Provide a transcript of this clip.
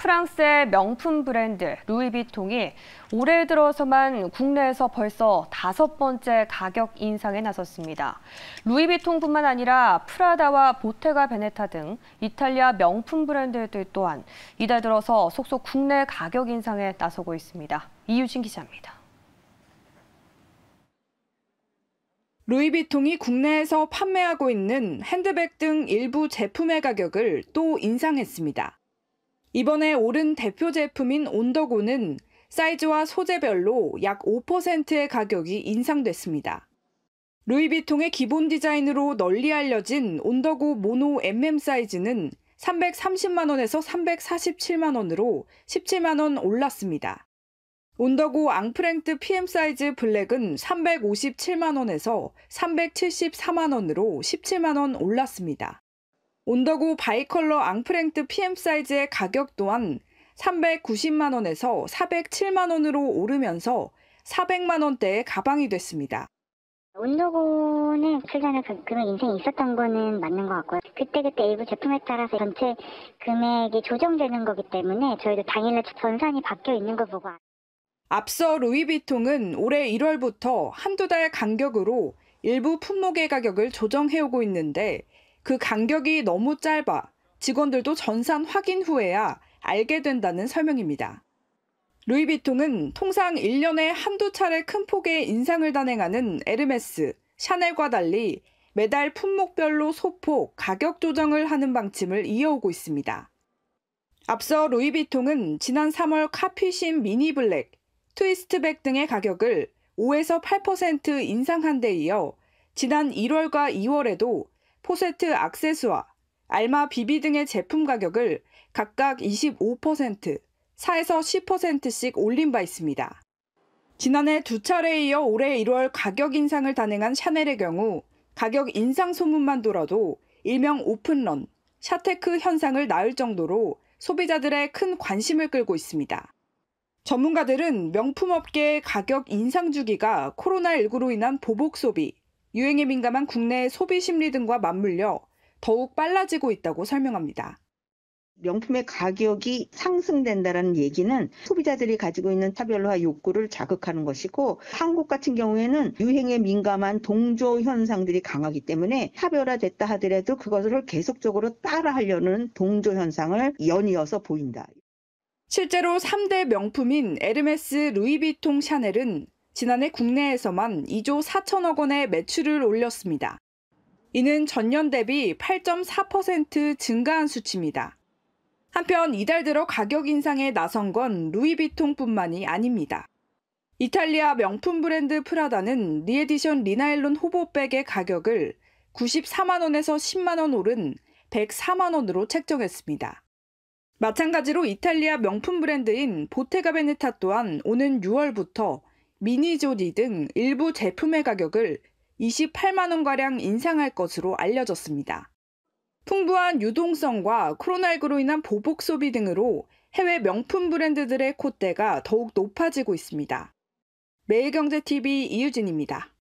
프랑스의 명품 브랜드 루이비통이 올해 들어서만 국내에서 벌써 다섯 번째 가격 인상에 나섰습니다. 루이비통뿐만 아니라 프라다와 보테가 베네타 등 이탈리아 명품 브랜드들 또한 이달 들어서 속속 국내 가격 인상에 나서고 있습니다. 이유진 기자입니다. 루이비통이 국내에서 판매하고 있는 핸드백 등 일부 제품의 가격을 또 인상했습니다. 이번에 오른 대표 제품인 온더고는 사이즈와 소재별로 약 5%의 가격이 인상됐습니다. 루이비통의 기본 디자인으로 널리 알려진 온더고 모노 MM 사이즈는 330만원에서 347만원으로 17만원 올랐습니다. 온더고 앙프랭트 PM 사이즈 블랙은 357만원에서 374만원으로 17만원 올랐습니다. 온더구 바이컬러 앙프랭트 PM 사이즈의 가격 또한 390만원에서 407만원으로 오르면서 400만원대의 가방이 됐습니다. 온더고는 실전에 그, 금액 인생이 있었던 거는 맞는 것 같고요. 그때그때 일부 제품에 따라서 전체 금액이 조정되는 거기 때문에 저희도 당일날 전산이 바뀌어 있는 거 보고 아- 앞서 루이비통은 올해 1월부터 한두 달 간격으로 일부 품목의 가격을 조정해오고 있는데 그 간격이 너무 짧아 직원들도 전산 확인 후에야 알게 된다는 설명입니다. 루이비통은 통상 1년에 한두 차례 큰 폭의 인상을 단행하는 에르메스, 샤넬과 달리 매달 품목별로 소폭 가격 조정을 하는 방침을 이어오고 있습니다. 앞서 루이비통은 지난 3월 카피신 미니 블랙, 트위스트백 등의 가격을 5에서 8% 인상한 데 이어 지난 1월과 2월에도 포세트 악세스와 알마 비비 등의 제품 가격을 각각 25%, 4에서 10%씩 올린 바 있습니다. 지난해 두 차례에 이어 올해 1월 가격 인상을 단행한 샤넬의 경우 가격 인상 소문만 돌아도 일명 오픈런, 샤테크 현상을 낳을 정도로 소비자들의 큰 관심을 끌고 있습니다. 전문가들은 명품업계의 가격 인상 주기가 코로나19로 인한 보복 소비, 유행에 민감한 국내의 소비 심리 등과 맞물려 더욱 빨라지고 있다고 설명합니다. 명품의 가격이 상승된다라는 얘기는 소비자들이 가지고 있는 차별화 욕구를 자극하는 것이고 한국 같은 경우에는 유행에 민감한 동조 현상들이 강하기 때문에 차별화됐다 하더라도 그것을 계속적으로 따라하려는 동조 현상을 연이어서 보인다. 실제로 3대 명품인 에르메스, 루이비통, 샤넬은 지난해 국내에서만 2조 4천억 원의 매출을 올렸습니다. 이는 전년 대비 8.4% 증가한 수치입니다. 한편 이달 들어 가격 인상에 나선 건 루이비통뿐만이 아닙니다. 이탈리아 명품 브랜드 프라다는 리에디션 리나일론 호보백의 가격을 94만 원에서 10만 원 오른 104만 원으로 책정했습니다. 마찬가지로 이탈리아 명품 브랜드인 보테가베네타 또한 오는 6월부터 미니조리 등 일부 제품의 가격을 28만원가량 인상할 것으로 알려졌습니다. 풍부한 유동성과 코로나19로 인한 보복 소비 등으로 해외 명품 브랜드들의 콧대가 더욱 높아지고 있습니다. 매일경제TV 이유진입니다.